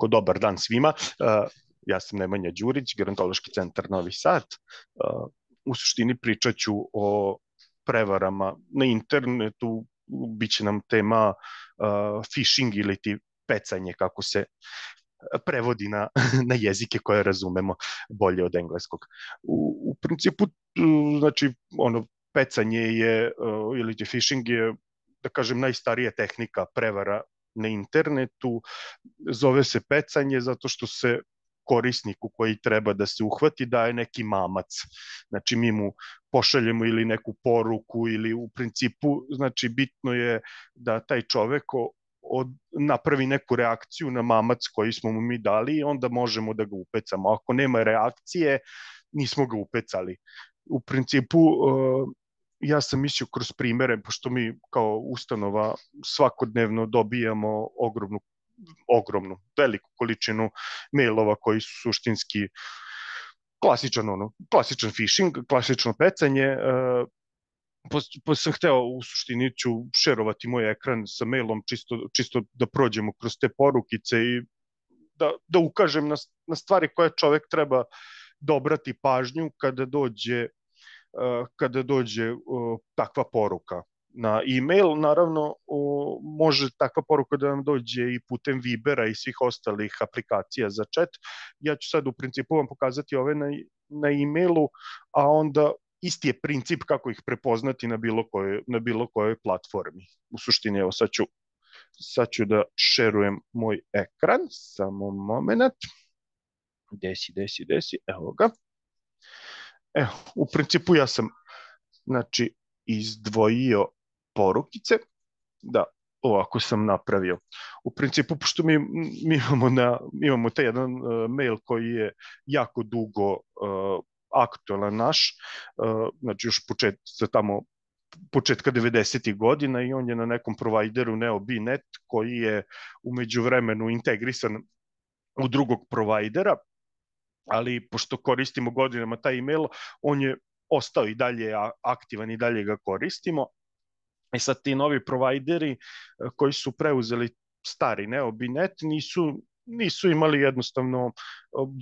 ovako dobar dan svima. Eh, ja sam Nemanja Đurić, Gerontološki centar Novi Sad. Eh, u suštini pričat ću o prevarama na internetu, će nam tema eh, phishing ili ti pecanje, kako se prevodi na, na jezike koje razumemo bolje od engleskog. U, u principu, znači, ono, pecanje je, ili phishing je, da kažem, najstarija tehnika prevara na internetu, zove se pecanje zato što se korisniku koji treba da se uhvati daje neki mamac. Znači mi mu pošaljemo ili neku poruku ili u principu, znači bitno je da taj čovek od, napravi neku reakciju na mamac koji smo mu mi dali i onda možemo da ga upecamo. Ako nema reakcije, nismo ga upecali. U principu ja sam mislio kroz primere, pošto mi kao ustanova svakodnevno dobijamo ogromnu, ogromnu, veliku količinu mailova koji su suštinski klasičan, ono, klasičan phishing, klasično pecanje, e, pa sam hteo u suštini ću šerovati moj ekran sa mailom čisto, čisto da prođemo kroz te porukice i da, da ukažem na, na stvari koje čovek treba da obrati pažnju kada dođe kada dođe uh, takva poruka na e-mail. Naravno, može takva poruka da nam dođe i putem Vibera i svih ostalih aplikacija za chat. Ja ću sad u principu vam pokazati ove na, na e-mailu, a onda isti je princip kako ih prepoznati na bilo kojoj, na bilo kojoj platformi. U suštini, evo sad ću, sad ću da šerujem moj ekran, samo moment. Desi, desi, desi, evo ga. Evo, u principu ja sam znači, izdvojio porukice, da ovako sam napravio. U principu, pošto mi, mi imamo, na, imamo taj jedan uh, mail koji je jako dugo uh, aktualan naš, uh, znači još počet, tamo početka 90. godina i on je na nekom provajderu NeoBNet koji je umeđu vremenu integrisan u drugog provajdera ali pošto koristimo godinama taj email, on je ostao i dalje aktivan i dalje ga koristimo. I e sad ti novi provajderi e, koji su preuzeli stari neobinet nisu nisu imali jednostavno e,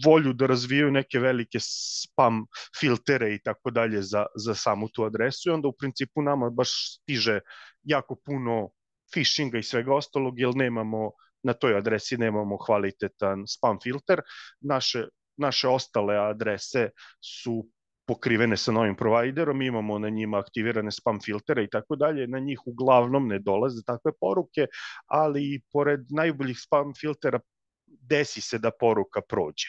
volju da razvijaju neke velike spam filtere i tako dalje za, za samu tu adresu i onda u principu nama baš stiže jako puno phishinga i svega ostalog jer nemamo na toj adresi nemamo kvalitetan spam filter. Naše naše ostale adrese su pokrivene sa novim provajderom, imamo na njima aktivirane spam filtere i tako dalje, na njih uglavnom ne dolaze takve poruke, ali i pored najboljih spam filtera desi se da poruka prođe.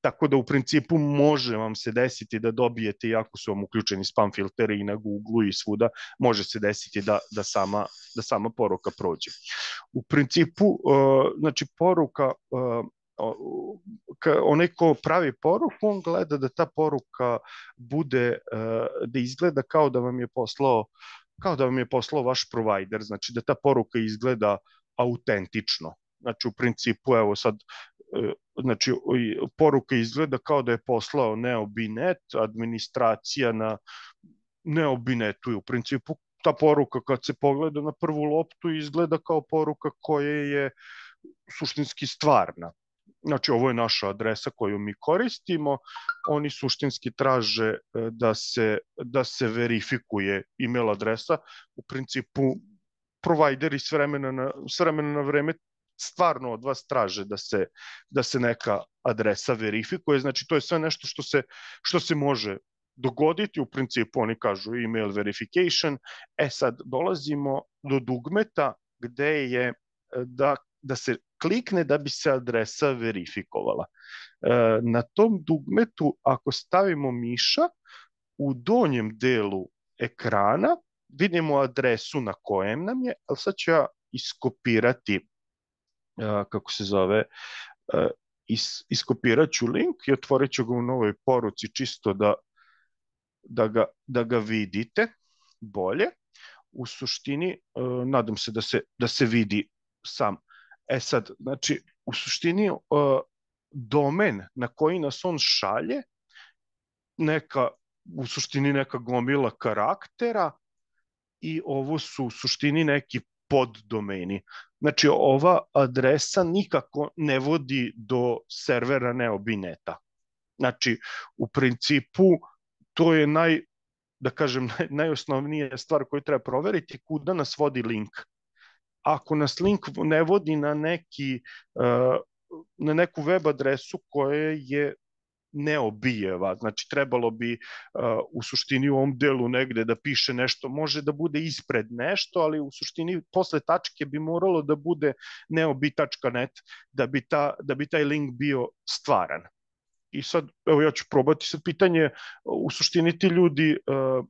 Tako da u principu može vam se desiti da dobijete, iako su vam uključeni spam filteri i na Google i svuda, može se desiti da, da, sama, da sama poruka prođe. U principu, e, znači poruka e, onaj ko pravi poruku, on gleda da ta poruka bude, e, da izgleda kao da vam je poslao kao da vam je poslao vaš provider, znači da ta poruka izgleda autentično. Znači u principu, evo sad, e, znači poruka izgleda kao da je poslao neobinet, administracija na neobinetu i u principu ta poruka kad se pogleda na prvu loptu izgleda kao poruka koja je suštinski stvarna. Znači, ovo je naša adresa koju mi koristimo. Oni suštinski traže e, da se, da se verifikuje email adresa. U principu, provajderi s vremena na, s vremena na vreme stvarno od vas traže da se, da se neka adresa verifikuje. Znači, to je sve nešto što se, što se može dogoditi, u principu oni kažu email verification, e sad dolazimo do dugmeta gde je e, da da se klikne da bi se adresa verifikovala. E, na tom dugmetu, ako stavimo miša, u donjem delu ekrana vidimo adresu na kojem nam je, ali sad ću ja iskopirati, e, kako se zove, e, iskopirat ću link i otvorit ću ga u novoj poruci čisto da, da, ga, da ga vidite bolje. U suštini, nadam se da se, da se vidi sam E sad, znači, u suštini uh, domen na koji nas on šalje, neka, u suštini neka gomila karaktera i ovo su u suštini neki poddomeni. Znači, ova adresa nikako ne vodi do servera neobineta. Znači, u principu, to je naj, da kažem, naj, najosnovnija stvar koju treba proveriti, kuda nas vodi link ako nas link ne vodi na neki e, na neku web adresu koja je neobijeva, znači trebalo bi uh, u suštini u ovom delu negde da piše nešto, može da bude ispred nešto, ali u suštini posle tačke bi moralo da bude neobi.net da bi, ta, da bi taj link bio stvaran. I sad, evo ja ću probati sad pitanje, u suštini ti ljudi uh,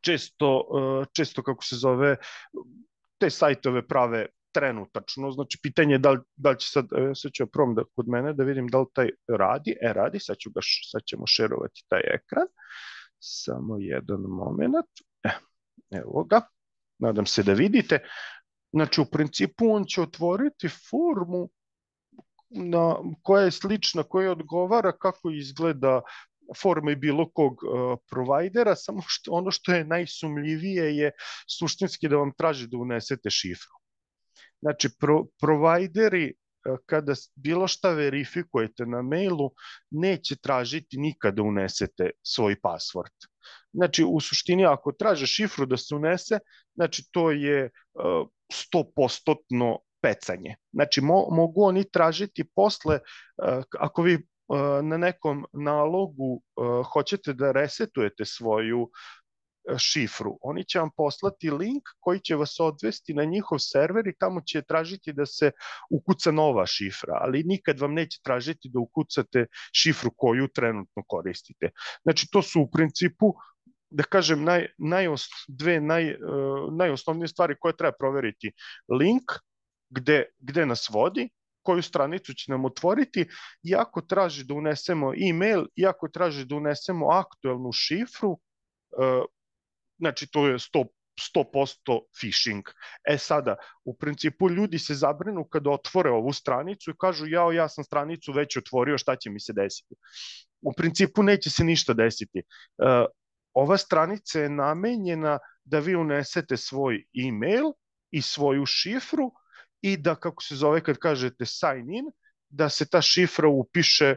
često, često kako se zove, te sajtove prave trenutačno, znači pitanje je da li, da li će sad, e, sad ću prom da, kod mene da vidim da li taj radi, e radi, sad, ću ga, sad ćemo šerovati taj ekran, samo jedan moment, e, evo ga, nadam se da vidite, znači u principu on će otvoriti formu na, koja je slična, koja odgovara kako izgleda forme bilo kog uh, provajdera, samo što ono što je najsumljivije je suštinski da vam traži da unesete šifru. Znači, pro, provajderi uh, kada bilo šta verifikujete na mailu, neće tražiti nikada da unesete svoj password. Znači, u suštini, ako traže šifru da se unese, znači, to je uh, e, 100% pecanje. Znači, mo, mogu oni tražiti posle, ako vi E, na nekom nalogu e, hoćete da resetujete svoju e, šifru. Oni će vam poslati link koji će vas odvesti na njihov server i tamo će tražiti da se ukuca nova šifra, ali nikad vam neće tražiti da ukucate šifru koju trenutno koristite. Znači, to su u principu da kažem, naj, naj, dve naj, uh, najosnovnije stvari koje treba proveriti. Link, gde, gde nas vodi, koju stranicu će nam otvoriti i ako traži da unesemo e-mail i ako traži da unesemo aktuelnu šifru, e, znači to je 100 100% phishing. E sada, u principu ljudi se zabrinu kada otvore ovu stranicu i kažu jao, ja sam stranicu već otvorio, šta će mi se desiti? U principu neće se ništa desiti. E, ova stranica je namenjena da vi unesete svoj e-mail i svoju šifru i da, kako se zove kad kažete sign in, da se ta šifra upiše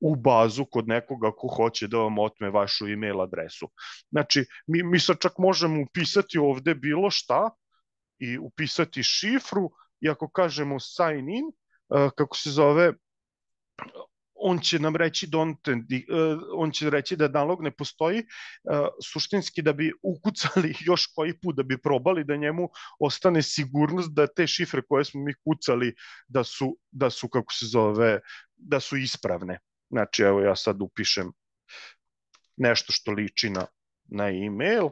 u bazu kod nekoga ko hoće da vam otme vašu email adresu. Znači, mi, mi sad čak možemo upisati ovde bilo šta i upisati šifru i ako kažemo sign in, eh, kako se zove, on će nam reći don't, da e, on će reći da nalog ne postoji, e, suštinski da bi ukucali još koji put, da bi probali da njemu ostane sigurnost da te šifre koje smo mi kucali da su, da su kako se zove, da su ispravne. Znači, evo ja sad upišem nešto što liči na, na e-mail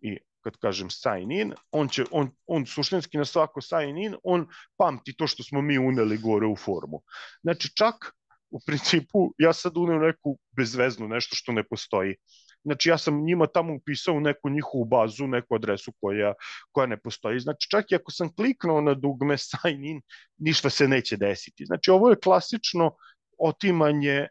i kad kažem sign in, on, će, on, on suštinski na svako sign in, on pamti to što smo mi uneli gore u formu. Znači čak u principu ja sad unem neku bezveznu nešto što ne postoji. Znači ja sam njima tamo upisao neku njihovu bazu, neku adresu koja, koja ne postoji. Znači čak i ako sam kliknuo na dugme sign in, ništa se neće desiti. Znači ovo je klasično otimanje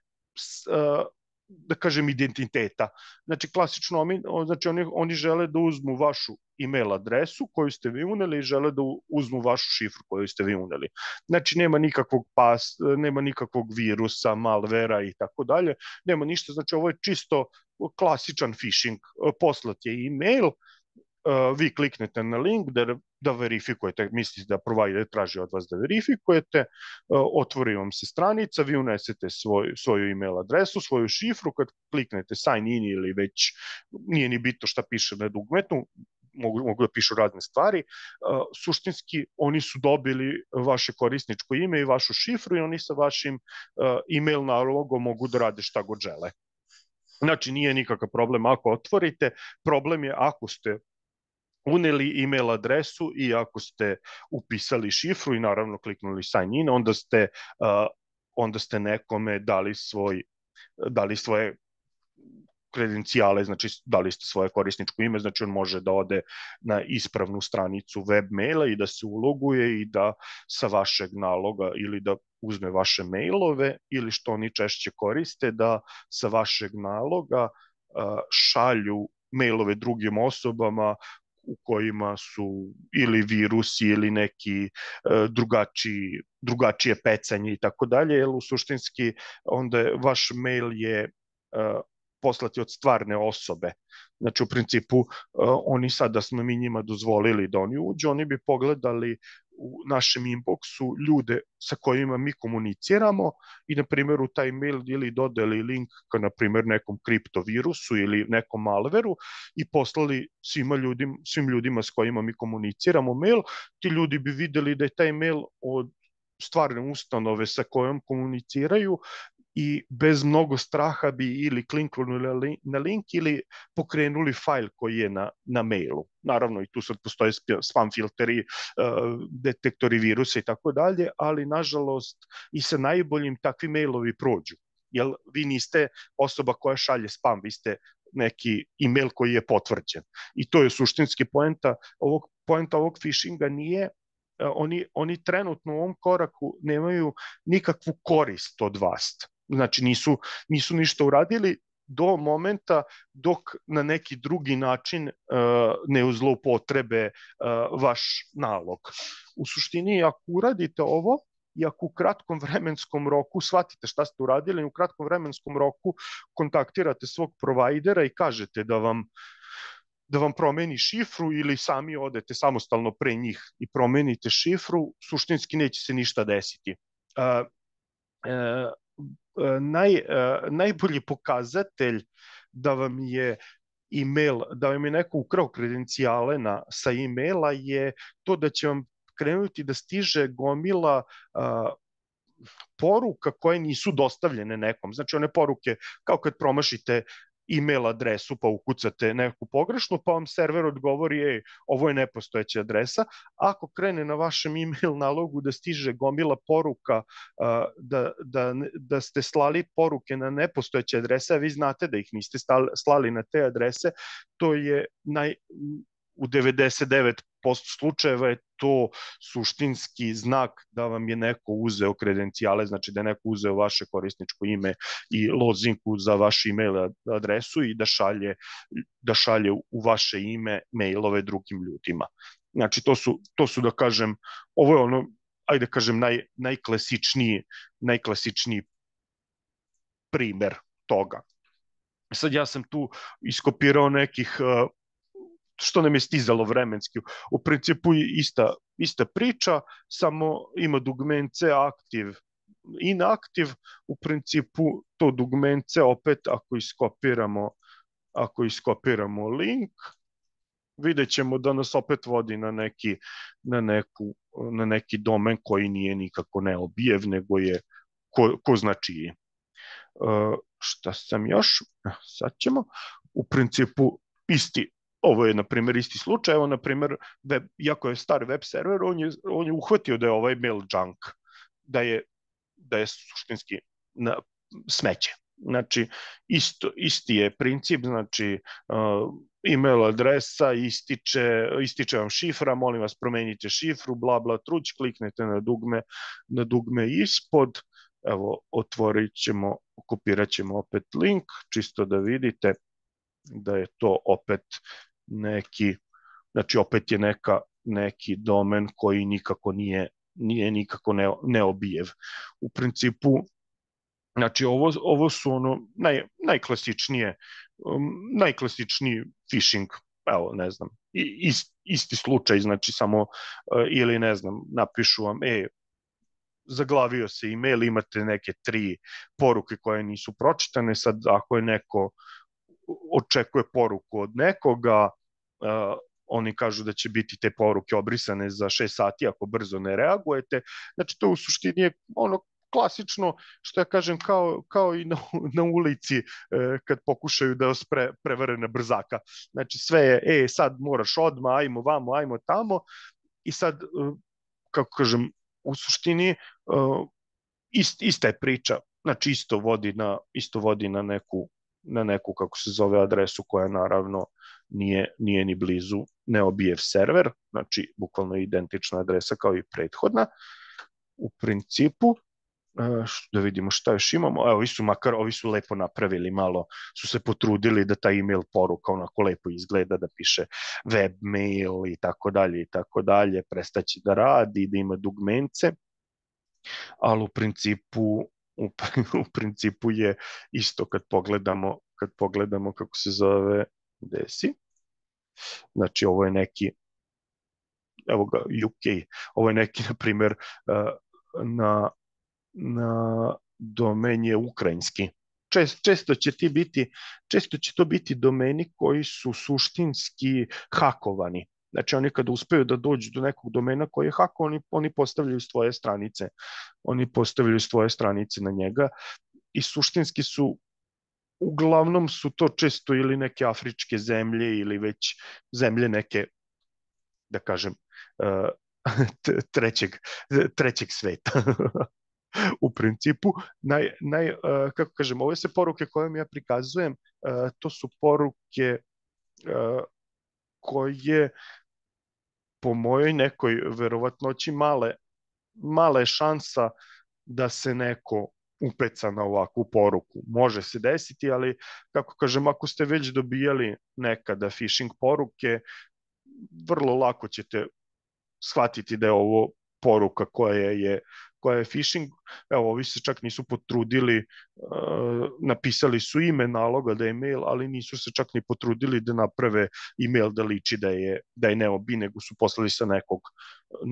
da kažem, identiteta. Znači, klasično, znači oni, oni žele da uzmu vašu email adresu koju ste vi uneli i žele da uzmu vašu šifru koju ste vi uneli. Znači, nema nikakvog pas, nema nikakvog virusa, malvera i tako dalje, nema ništa, znači ovo je čisto klasičan phishing. Poslat je email, vi kliknete na link da, da verifikujete, mislite da provider traži od vas da verifikujete, otvori vam se stranica, vi unesete svoj, svoju email adresu, svoju šifru, kad kliknete sign in ili već nije ni bitno šta piše na dugmetu, mogu, mogu da pišu razne stvari, suštinski oni su dobili vaše korisničko ime i vašu šifru i oni sa vašim email nalogom mogu da rade šta god žele. Znači, nije nikakav problem ako otvorite, problem je ako ste uneli email adresu i ako ste upisali šifru i naravno kliknuli sign in, onda ste, uh, onda ste nekome dali, svoj, dali svoje kredencijale, znači dali ste svoje korisničko ime, znači on može da ode na ispravnu stranicu web maila i da se uloguje i da sa vašeg naloga ili da uzme vaše mailove ili što oni češće koriste, da sa vašeg naloga uh, šalju mailove drugim osobama u kojima su ili virusi ili neki e, drugačiji drugačije pecanje i tako dalje, jer u suštinski onda vaš mail je e, poslati od stvarne osobe. Znači, u principu, e, oni sad da smo mi njima dozvolili da oni uđu, oni bi pogledali u našem inboxu ljude sa kojima mi komuniciramo i na primjer u taj mail ili dodali link ka na primjer nekom kriptovirusu ili nekom malveru i poslali svima ljudima, svim ljudima s kojima mi komuniciramo mail, ti ljudi bi videli da je taj mail od stvarne ustanove sa kojom komuniciraju i bez mnogo straha bi ili kliknuli na link ili pokrenuli fajl koji je na, na mailu. Naravno i tu sad postoje spam filteri, e, detektori virusa i tako dalje, ali nažalost i sa najboljim takvi mailovi prođu. Jer vi niste osoba koja šalje spam, vi ste neki email koji je potvrđen. I to je suštinski poenta ovog poenta ovog phishinga nije e, oni, oni trenutno u ovom koraku nemaju nikakvu korist od vas znači nisu, nisu ništa uradili do momenta dok na neki drugi način uh, ne uzloupotrebe uh, e, vaš nalog. U suštini, ako uradite ovo, i ako u kratkom vremenskom roku shvatite šta ste uradili, u kratkom vremenskom roku kontaktirate svog provajdera i kažete da vam da vam promeni šifru ili sami odete samostalno pre njih i promenite šifru, suštinski neće se ništa desiti. Uh, naj, najbolji pokazatelj da vam je email, da vam je neko ukrao kredencijale na, sa emaila je to da će vam krenuti da stiže gomila a, poruka koje nisu dostavljene nekom. Znači one poruke kao kad promašite email adresu, pa ukucate neku pogrešnu, pa vam server odgovori, ej, ovo je nepostojeća adresa. Ako krene na vašem email nalogu da stiže gomila poruka da, da, da ste slali poruke na nepostojeće adrese, a vi znate da ih niste slali na te adrese, to je naj, u 99% 90% slučajeva je to suštinski znak da vam je neko uzeo kredencijale, znači da je neko uzeo vaše korisničko ime i lozinku za vaš email adresu i da šalje, da šalje u vaše ime mailove drugim ljudima. Znači to su, to su da kažem, ovo je ono, ajde da kažem, naj, najklasičniji, najklasičniji primer toga. Sad ja sam tu iskopirao nekih uh, što nam je stizalo vremenski. U principu je ista, ista priča, samo ima dugmence aktiv inaktiv, u principu to dugmence opet ako iskopiramo ako iskopiramo link, vidjet ćemo da nas opet vodi na neki, na neku, na neki domen koji nije nikako neobijev, nego je ko, ko znači. E, šta sam još? Sad ćemo. U principu isti, Ovo je, na primer isti slučaj. Evo, na primer web, jako je star web server, on je, on je uhvatio da je ovaj mail junk, da je, da je suštinski na, smeće. Znači, isto, isti je princip, znači, uh, email adresa, ističe, ističe vam šifra, molim vas promenite šifru, bla bla truć, kliknete na dugme, na dugme ispod, evo, otvorit ćemo, kopirat ćemo opet link, čisto da vidite da je to opet neki, znači opet je neka, neki domen koji nikako nije, nije nikako ne, neobijev. U principu, znači ovo, ovo su ono naj, najklasičnije, um, najklasičniji phishing, evo ne znam, ist, isti slučaj, znači samo, uh, ili ne znam, napišu vam, e, zaglavio se email, imate neke tri poruke koje nisu pročitane, sad ako je neko očekuje poruku od nekoga, uh, oni kažu da će biti te poruke obrisane za 6 sati ako brzo ne reagujete. Znači to u suštini je ono klasično, što ja kažem, kao, kao i na, na ulici e, kad pokušaju da vas pre, prevare na brzaka. Znači sve je, e, sad moraš odma, ajmo vamo, ajmo tamo. I sad, e, kako kažem, u suštini e, ist, ista je priča. Znači isto vodi na, isto vodi na neku na neku, kako se zove, adresu koja naravno nije, nije ni blizu neobijev server, znači bukvalno identična adresa kao i prethodna. U principu, e, da vidimo šta još imamo. Evo, ovi su makar, ovi su lepo napravili malo, su se potrudili da ta email poruka onako lepo izgleda, da piše webmail i tako dalje i tako dalje, prestaće da radi, da ima dugmence, ali u principu u, u principu je isto kad pogledamo, kad pogledamo kako se zove desi. Znači, ovo je neki, evo ga, UK, ovo je neki, na primjer, e, na, na domen je ukrajinski. Čest, često će ti biti, često će to biti domeni koji su suštinski hakovani Znači oni kada uspeju da dođu do nekog domena koji je hako, oni, oni postavljaju svoje stranice. Oni postavljaju svoje stranice na njega i suštinski su uglavnom su to često ili neke afričke zemlje ili već zemlje neke da kažem e, trećeg, trećeg sveta. u principu naj, naj, e, kako kažem ove se poruke koje mi ja prikazujem e, to su poruke koje po mojoj nekoj verovatnoći male, male šansa da se neko upeca na ovakvu poruku. Može se desiti, ali kako kažem, ako ste već dobijali nekada phishing poruke, vrlo lako ćete shvatiti da je ovo poruka koja je koja je phishing, evo ovi se čak nisu potrudili, e, napisali su ime naloga da je mail, ali nisu se čak ni potrudili da naprave email da liči da je, da je neobi, nego su poslali sa nekog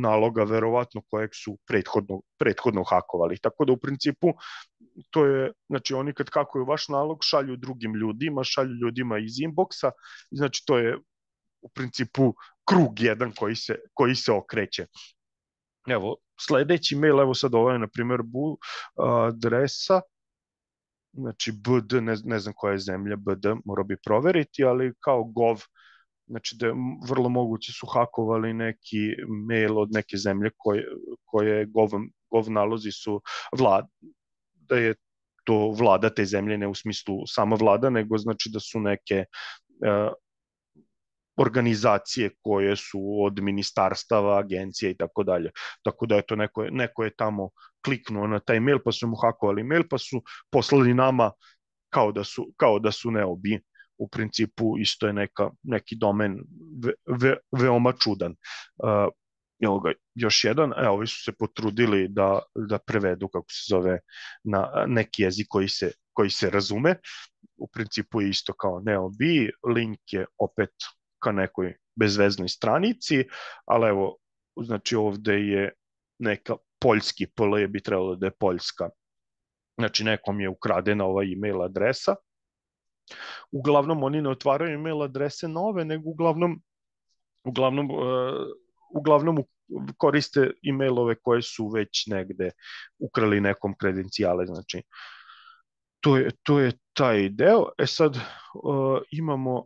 naloga, verovatno kojeg su prethodno, prethodno hakovali. Tako da u principu to je, znači oni kad kakuju vaš nalog šalju drugim ljudima, šalju ljudima iz inboxa, znači to je u principu krug jedan koji se, koji se okreće. Evo, sledeći mail, evo sad ovo ovaj, je, na primjer, bu, adresa, znači BD, ne, ne znam koja je zemlja, BD, mora bi proveriti, ali kao gov, znači da vrlo moguće su hakovali neki mail od neke zemlje koje, koje gov, gov nalozi su vlad, da je to vlada te zemlje, ne u smislu sama vlada, nego znači da su neke organizacije koje su od ministarstava, agencije i tako dalje. Tako da eto neko je, neko je tamo kliknuo na taj mail pa su mu hakovali mail pa su poslali nama kao da su, kao da su neobi. U principu isto je neka, neki domen ve, ve, veoma čudan. Uh, evo ga, još jedan, evo, ovi su se potrudili da, da prevedu, kako se zove, na neki jezik koji se, koji se razume. U principu je isto kao neobi, link je opet ka nekoj bezveznoj stranici, ali evo, znači ovde je neka poljski PL bi trebalo da je poljska. Znači nekom je ukradena ova email adresa. Uglavnom oni ne otvaraju email adrese nove, nego uglavnom uglavnom uh, uglavnom koriste emailove koje su već negde ukrali nekom kredencijale, znači to je, to je taj deo. E sad uh, imamo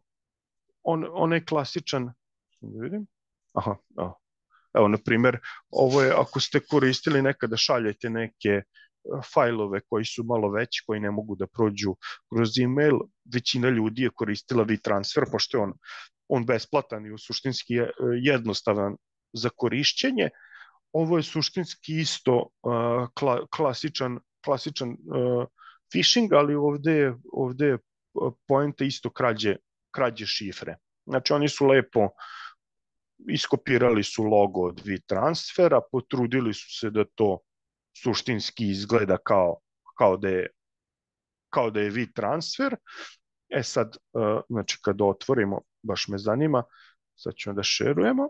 on, on je klasičan, da vidim, aha, aha. Evo, na primjer, ovo je, ako ste koristili nekada šaljete neke e, fajlove koji su malo veći, koji ne mogu da prođu kroz email, većina ljudi je koristila transfer pošto je on, on besplatan i u suštinski je jednostavan za korišćenje. Ovo je suštinski isto uh, kla, klasičan, klasičan uh, phishing, ali ovde je, ovde je poenta isto krađe krađe šifre. Znači oni su lepo iskopirali su logo od transfera, potrudili su se da to suštinski izgleda kao, kao da je kao da je vi transfer. E sad, e, znači kad otvorimo, baš me zanima, sad ćemo da šerujemo.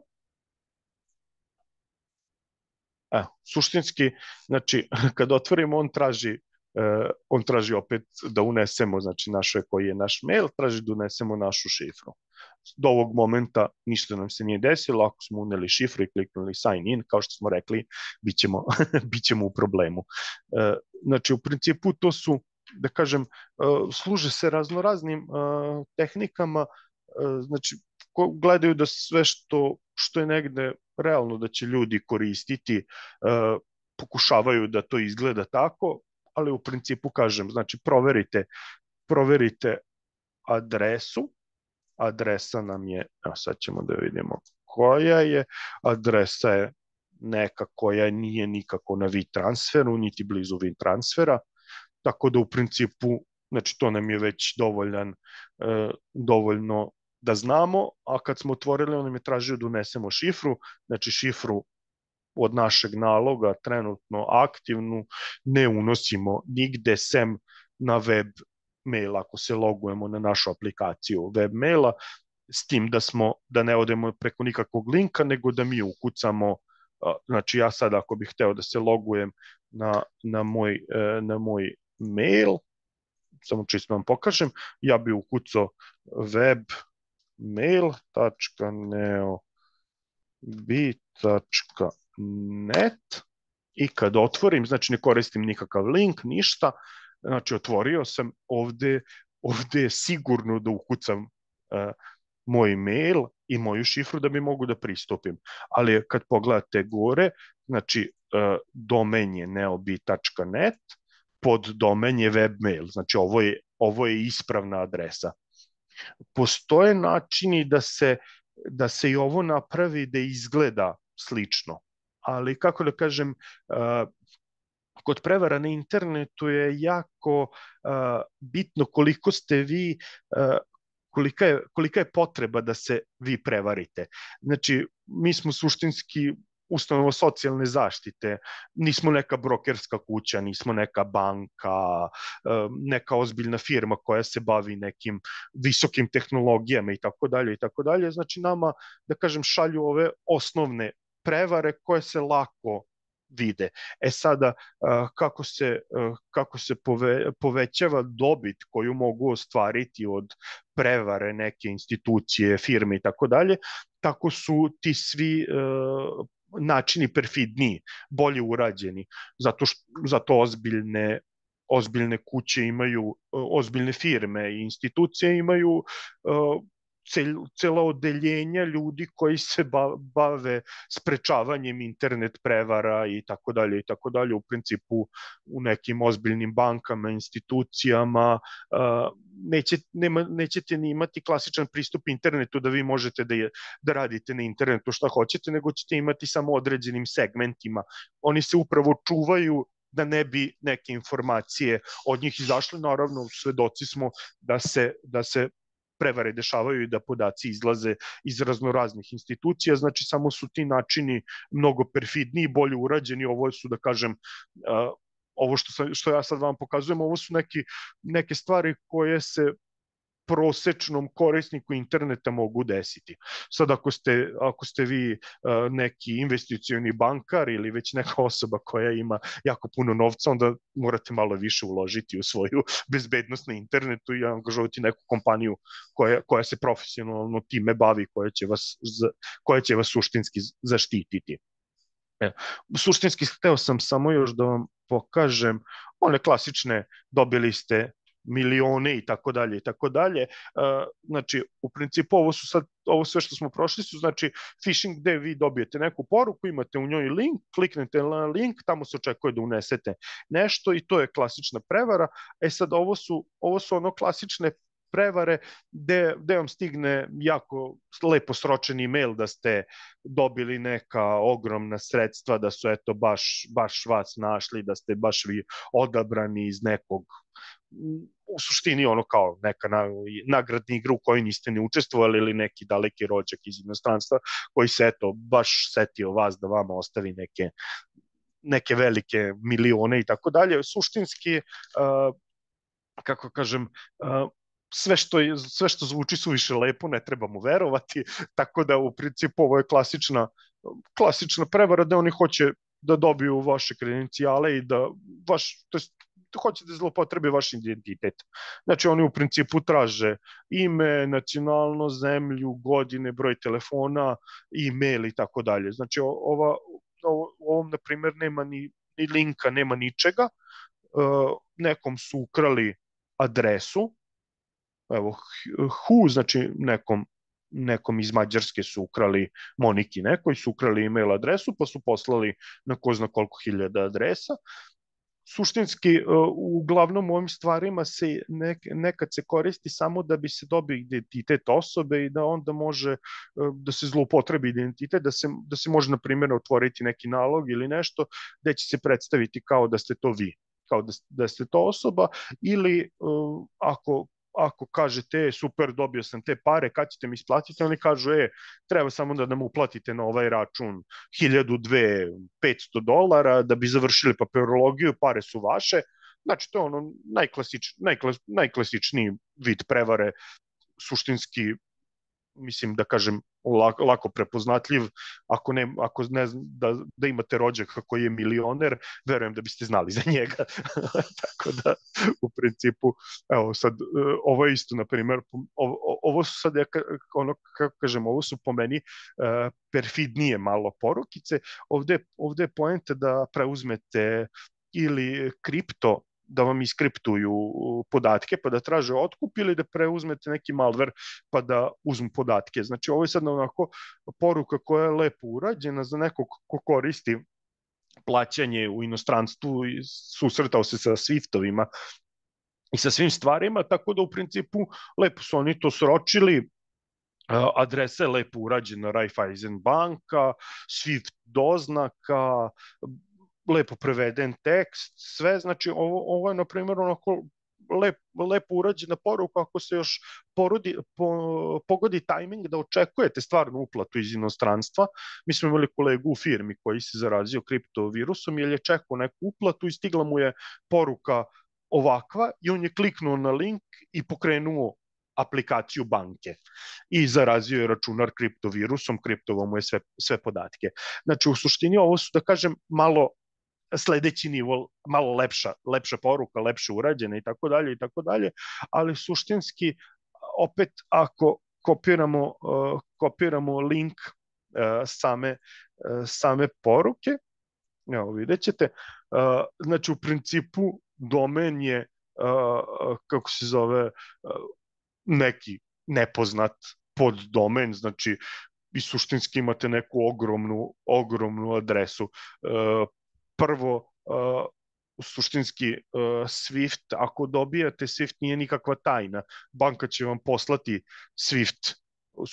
E, suštinski, znači, kad otvorimo, on traži E, on traži opet da unesemo, znači našo je koji je naš mail, traži da unesemo našu šifru. Do ovog momenta ništa nam se nije desilo, ako smo uneli šifru i kliknuli sign in, kao što smo rekli, bit ćemo, bit ćemo u problemu. E, znači, u principu to su, da kažem, e, služe se raznoraznim tehnikama, znači, gledaju da sve što, što je negde realno da će ljudi koristiti, pokušavaju da to izgleda tako, ali u principu kažem, znači proverite, proverite adresu, adresa nam je, a sad ćemo da vidimo koja je, adresa je neka koja nije nikako na transferu, niti blizu transfera, tako da u principu, znači to nam je već dovoljan, e, dovoljno da znamo, a kad smo otvorili, on nam je tražio da unesemo šifru, znači šifru od našeg naloga trenutno aktivnu ne unosimo nigde sem na web mail ako se logujemo na našu aplikaciju web maila s tim da smo da ne odemo preko nikakvog linka nego da mi ukucamo znači ja sad ako bih hteo da se logujem na, na, moj, e, na moj mail samo čisto da vam pokažem ja bih ukucao web mail.neo.bit net i kad otvorim, znači ne koristim nikakav link, ništa, znači otvorio sam ovde, ovde je sigurno da ukucam uh, moj mail i moju šifru da bi mogu da pristupim. Ali kad pogledate gore, znači uh, domen je neobi.net, pod domen je webmail, znači ovo je, ovo je ispravna adresa. Postoje načini da se, da se i ovo napravi da izgleda slično ali kako da kažem, eh, kod prevara na internetu je jako eh, bitno koliko ste vi eh, kolika je, kolika je potreba da se vi prevarite. Znači, mi smo suštinski ustanova socijalne zaštite, nismo neka brokerska kuća, nismo neka banka, neka ozbiljna firma koja se bavi nekim visokim tehnologijama i tako dalje i tako dalje. Znači nama, da kažem, šalju ove osnovne prevare koje se lako vide. E sada, eh, kako se, eh, kako se pove, povećava dobit koju mogu ostvariti od prevare neke institucije, firme i tako dalje, tako su ti svi eh, načini perfidniji, bolje urađeni, zato, što, zato ozbiljne ozbiljne kuće imaju, ozbiljne firme i institucije imaju cel, cela odeljenja ljudi koji se bave sprečavanjem internet prevara i tako dalje i tako dalje u principu u nekim ozbiljnim bankama, institucijama neće, nema, nećete ni imati klasičan pristup internetu da vi možete da, je, da radite na internetu šta hoćete, nego ćete imati samo određenim segmentima. Oni se upravo čuvaju da ne bi neke informacije od njih izašle. Naravno, svedoci smo da se, da se prevare dešavaju i da podaci izlaze iz raznoraznih institucija, znači samo su ti načini mnogo perfidniji, bolje urađeni, ovo su da kažem ovo što, sam, što ja sad vam pokazujem, ovo su neki, neke stvari koje se prosečnom korisniku interneta mogu desiti. Sad ako ste, ako ste vi e, neki investicioni bankar ili već neka osoba koja ima jako puno novca, onda morate malo više uložiti u svoju bezbednost na internetu i angažovati neku kompaniju koja, koja se profesionalno time bavi, koja će vas, koja će vas suštinski zaštititi. E, suštinski hteo sam samo još da vam pokažem one klasične, dobili ste milione i tako dalje i tako dalje. E, znači, u principu ovo su sad ovo sve što smo prošli su znači phishing gde vi dobijete neku poruku, imate u njoj link, kliknete na link, tamo se očekuje da unesete nešto i to je klasična prevara. E sad ovo su ovo su ono klasične prevare gde, gde vam stigne jako lepo sročeni mail da ste dobili neka ogromna sredstva, da su eto baš, baš vas našli, da ste baš vi odabrani iz nekog u suštini ono kao neka na, nagradna igra u kojoj niste ni učestvovali ili neki daleki rođak iz inostranstva koji se eto baš setio vas da vama ostavi neke neke velike milione i tako dalje. Suštinski uh, kako kažem uh, sve što, je, sve što zvuči suviše lepo, ne trebamo verovati, tako da u principu ovo je klasična, klasična prevara da oni hoće da dobiju vaše kredencijale i da vaš, to jest hoće da zlopotrebe vaš identitet. Znači oni u principu traže ime, nacionalno, zemlju, godine, broj telefona, e-mail i tako dalje. Znači ova, u ovom, na primer, nema ni, ni linka, nema ničega. E, nekom su ukrali adresu, evo, hu, znači nekom nekom iz Mađarske su ukrali Moniki nekoj, su ukrali email adresu, pa su poslali na ko zna koliko hiljada adresa suštinski e, uglavnom u ovim stvarima se nek, nekad se koristi samo da bi se dobio identitet osobe i da onda može e, da se zloupotrebi identitet, da se, da se može na primjer otvoriti neki nalog ili nešto gde će se predstaviti kao da ste to vi kao da, da ste to osoba ili uh, ako ako kažete super dobio sam te pare, kad ćete mi isplatiti, oni kažu e, treba samo da nam uplatite na ovaj račun 1200 500 dolara da bi završili papirologiju, pare su vaše. Znači to je ono najklasič, najklas, najklasičniji vid prevare suštinski mislim da kažem lako, lako prepoznatljiv ako ne ako ne znam da da imate rođaka koji je milioner verujem da biste znali za njega tako da u principu evo sad eh, ovo je isto na primer ovo, ovo su sad ono kako kažem ovo su po meni eh, perfidnije malo porukice ovde ovde je poenta da preuzmete ili kripto da vam iskriptuju podatke pa da traže otkup ili da preuzmete neki malver pa da uzmu podatke. Znači ovo je sad onako poruka koja je lepo urađena za nekog ko koristi plaćanje u inostranstvu i susretao se sa Swiftovima i sa svim stvarima, tako da u principu lepo su oni to sročili, e, adrese lepo urađena Raiffeisen banka, Swift doznaka, lepo preveden tekst, sve, znači ovo, ovo je na primjer onako lep, lepo urađena poruka ako se još porudi, po, pogodi tajming da očekujete stvarnu uplatu iz inostranstva. Mi smo imali kolegu u firmi koji se zarazio kriptovirusom jer je čekao neku uplatu i stigla mu je poruka ovakva i on je kliknuo na link i pokrenuo aplikaciju banke i zarazio je računar kriptovirusom, kriptovao mu je sve, sve podatke. Znači, u suštini ovo su, da kažem, malo sledeći nivo malo lepša, lepša poruka, lepše urađena i tako dalje i tako dalje, ali suštinski opet ako kopiramo, e, kopiramo link e, same, e, same poruke, evo vidjet ćete, znači u principu domen je kako se zove neki nepoznat poddomen, znači i suštinski imate neku ogromnu, ogromnu adresu prvo uh, suštinski uh, Swift, ako dobijate Swift nije nikakva tajna, banka će vam poslati Swift,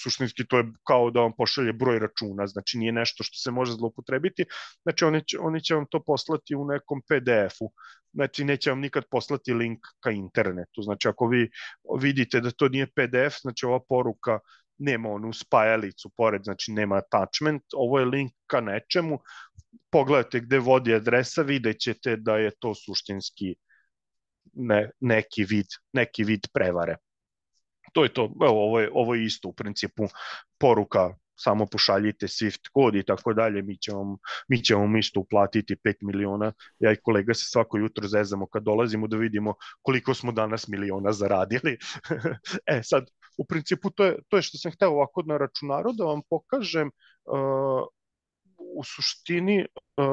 suštinski to je kao da vam pošalje broj računa, znači nije nešto što se može zloupotrebiti, znači oni će, oni će vam to poslati u nekom PDF-u, znači neće vam nikad poslati link ka internetu, znači ako vi vidite da to nije PDF, znači ova poruka nema onu spajalicu pored, znači nema attachment, ovo je link ka nečemu, pogledate gde vodi adresa, vidjet ćete da je to suštinski ne, neki, vid, neki vid prevare. To je to, evo, ovo, je, ovo je isto u principu poruka samo pošaljite Swift kod i tako dalje, mi ćemo, mi ćemo isto uplatiti 5 miliona. Ja i kolega se svako jutro zezamo kad dolazimo da vidimo koliko smo danas miliona zaradili. e sad, u principu to je, to je što sam hteo ovako na računaru da vam pokažem uh, u suštini e, e,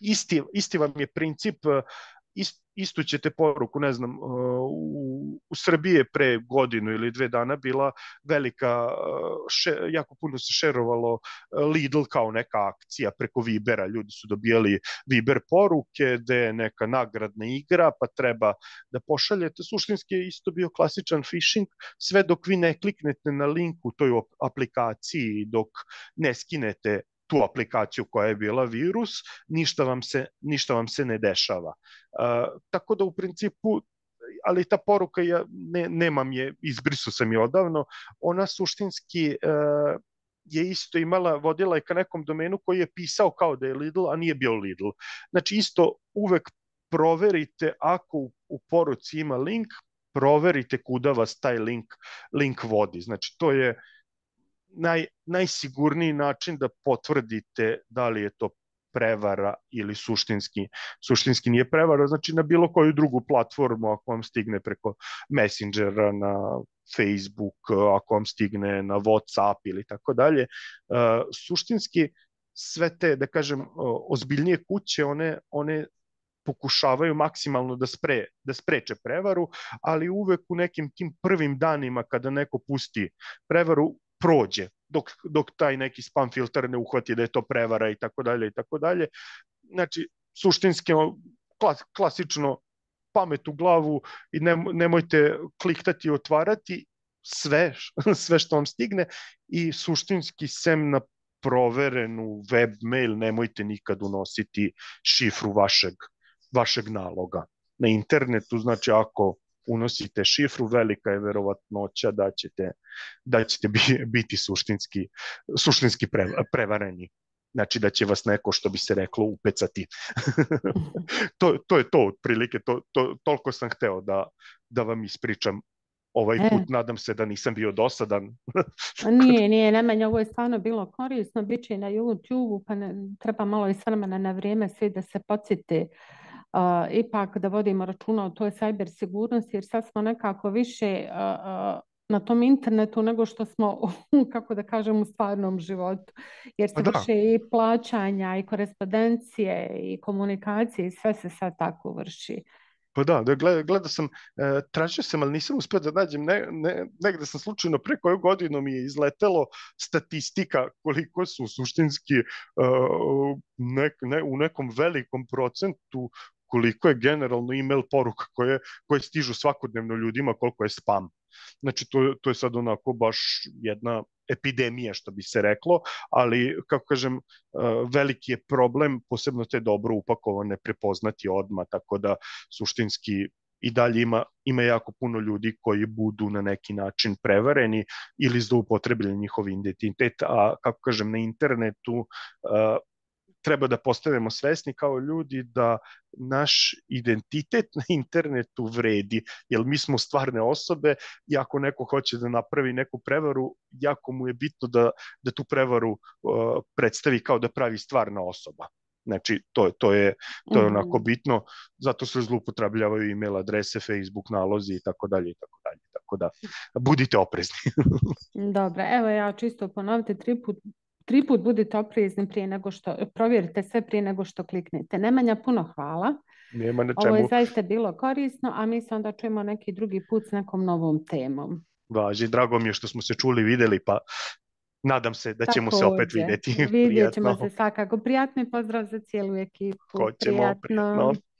isti, isti vam je princip e, ist, istu ćete poruku, ne znam, u, u Srbiji je pre godinu ili dve dana bila velika, še, jako puno se šerovalo Lidl kao neka akcija preko Vibera, ljudi su dobijali Viber poruke, da je neka nagradna igra, pa treba da pošaljete, suštinski je isto bio klasičan phishing, sve dok vi ne kliknete na link u toj aplikaciji, dok ne skinete tu aplikaciju koja je bila virus, ništa vam se, ništa vam se ne dešava. Uh, tako da u principu ali ta poruka ja ne, nemam je, izbrisu sam je odavno, ona suštinski uh, je isto imala, vodila je ka nekom domenu koji je pisao kao da je Lidl, a nije bio Lidl. Znači isto uvek proverite ako u, u poruci ima link, proverite kuda vas taj link, link vodi. Znači to je uh, naj, najsigurniji način da potvrdite da li je to prevara ili suštinski, suštinski nije prevara, znači na bilo koju drugu platformu ako vam stigne preko Messengera, na Facebook, ako vam stigne na Whatsapp ili tako dalje, eh, suštinski sve te, da kažem, eh, ozbiljnije kuće, one, one pokušavaju maksimalno da, spre, da spreče prevaru, ali uvek u nekim tim prvim danima kada neko pusti prevaru, prođe dok, dok taj neki spam filter ne uhvati da je to prevara i tako dalje i tako dalje. Znači, suštinski klas, klasično pamet u glavu i ne, nemojte kliktati i otvarati sve, sve što vam stigne i suštinski sem na proverenu web mail nemojte nikad unositi šifru vašeg, vašeg naloga na internetu, znači ako unosite šifru, velika je verovatnoća da ćete, da ćete biti suštinski, suštinski prevareni. Znači da će vas neko, što bi se reklo, upecati. to, to je to otprilike, to, to, toliko sam hteo da, da vam ispričam ovaj e. put. E. Nadam se da nisam bio dosadan. nije, nije, nemanja, ovo je stvarno bilo korisno, bit će i na YouTube-u, pa ne, treba malo i s na vrijeme svi da se podsjeti uh, ipak da vodimo računa o toj cyber sigurnosti jer sad smo nekako više na tom internetu nego što smo, kako da kažem, u stvarnom životu. Jer se pa da. vrše i plaćanja i korespondencije i komunikacije i sve se sad tako vrši. Pa da, da gleda, gledao sam, e, tražio sam, ali nisam uspio da nađem, ne, ne, negde sam slučajno pre koju godinu mi je izletelo statistika koliko su suštinski e, ne, ne, u nekom velikom procentu koliko je generalno email poruka koje, koje stižu svakodnevno ljudima, koliko je spam. Znači, to, to je sad onako baš jedna epidemija, što bi se reklo, ali, kako kažem, e, veliki je problem, posebno te dobro upakovane, prepoznati odma, tako da suštinski i dalje ima, ima jako puno ljudi koji budu na neki način prevareni ili zloupotrebljeni njihov identitet, a kako kažem na internetu e, treba da postanemo svesni kao ljudi da naš identitet na internetu vredi, jer mi smo stvarne osobe i ako neko hoće da napravi neku prevaru, jako mu je bitno da, da tu prevaru uh, predstavi kao da pravi stvarna osoba. Znači, to, to, je, to je mhm. onako bitno, zato se e email adrese, Facebook nalozi i tako dalje i tako dalje. Tako da, budite oprezni. Dobro, evo ja čisto ponovite tri put tri put budite oprezni prije nego što, provjerite sve prije nego što kliknete. Nemanja, puno hvala. Nema na čemu. Ovo je zaista bilo korisno, a mi se onda čujemo neki drugi put s nekom novom temom. Važi, drago mi je što smo se čuli i vidjeli, pa nadam se da ćemo se opet vidjeti. Vidjet ćemo se svakako. Prijatni pozdrav za cijelu ekipu. Ko ćemo, prijatno. prijatno.